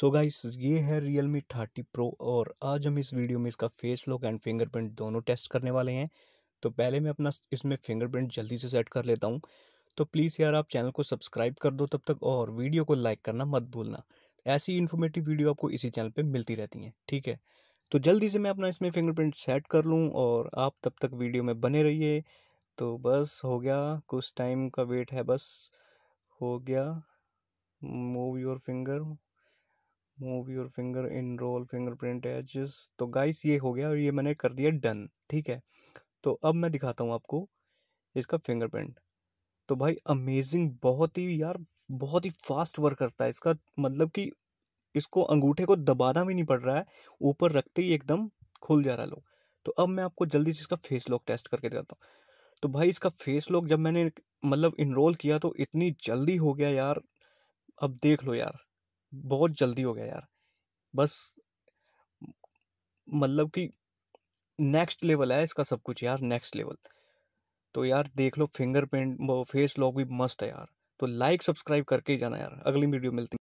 सो so guys ये है real me thirty pro और आज हम इस वीडियो में इसका फेस लॉक एंड फिंगरप्रिंट दोनों टेस्ट करने वाले हैं तो पहले मैं अपना इसमें फिंगरप्रिंट जल्दी से सेट कर लेता हूँ तो प्लीज़ यार आप चैनल को सब्सक्राइब कर दो तब तक और वीडियो को लाइक करना मत भूलना ऐसी इन्फॉर्मेटिव वीडियो आपको इसी चैनल पर मिलती रहती हैं ठीक है तो जल्दी से मैं अपना इसमें फिंगरप्रिंट सेट कर लूँ और आप तब तक वीडियो में बने रहिए तो बस हो गया कुछ टाइम का वेट है बस हो गया move your finger move your finger enroll print edges तो गाइस ये हो गया और ये मैंने कर दिया डन ठीक है तो अब मैं दिखाता हूँ आपको इसका फिंगरप्रिंट तो भाई अमेजिंग बहुत ही यार बहुत ही फास्ट वर्क करता है इसका मतलब कि इसको अंगूठे को दबाना भी नहीं पड़ रहा है ऊपर रखते ही एकदम खुल जा रहा है लोग तो अब मैं आपको जल्दी से इसका फेस लॉक टेस्ट करके दिखाता हूँ तो भाई इसका फेस लॉक जब मैंने मतलब इनरोल किया तो इतनी जल्दी हो गया यार अब देख लो यार बहुत जल्दी हो गया यार बस मतलब कि नेक्स्ट लेवल है इसका सब कुछ यार नेक्स्ट लेवल तो यार देख लो फिंगरप्रिंट वो फेस लॉक भी मस्त है यार तो लाइक सब्सक्राइब करके ही जाना यार अगली वीडियो मिलती